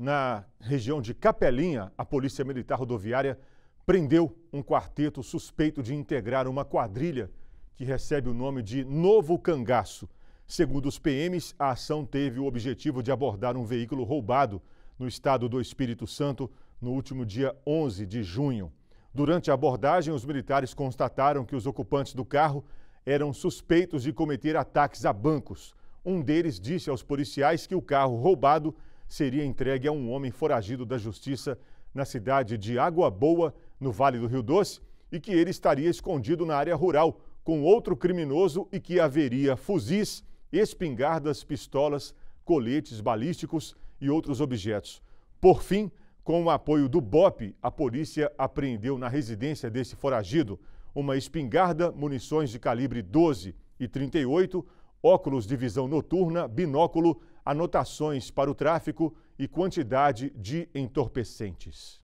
na região de Capelinha, a Polícia Militar Rodoviária prendeu um quarteto suspeito de integrar uma quadrilha que recebe o nome de Novo Cangaço. Segundo os PMs, a ação teve o objetivo de abordar um veículo roubado no estado do Espírito Santo no último dia 11 de junho. Durante a abordagem, os militares constataram que os ocupantes do carro eram suspeitos de cometer ataques a bancos. Um deles disse aos policiais que o carro roubado seria entregue a um homem foragido da justiça na cidade de Água Boa, no Vale do Rio Doce, e que ele estaria escondido na área rural com outro criminoso e que haveria fuzis, espingardas, pistolas, coletes balísticos e outros objetos. Por fim, com o apoio do BOP, a polícia apreendeu na residência desse foragido uma espingarda, munições de calibre 12 e 38, óculos de visão noturna, binóculo, anotações para o tráfico e quantidade de entorpecentes.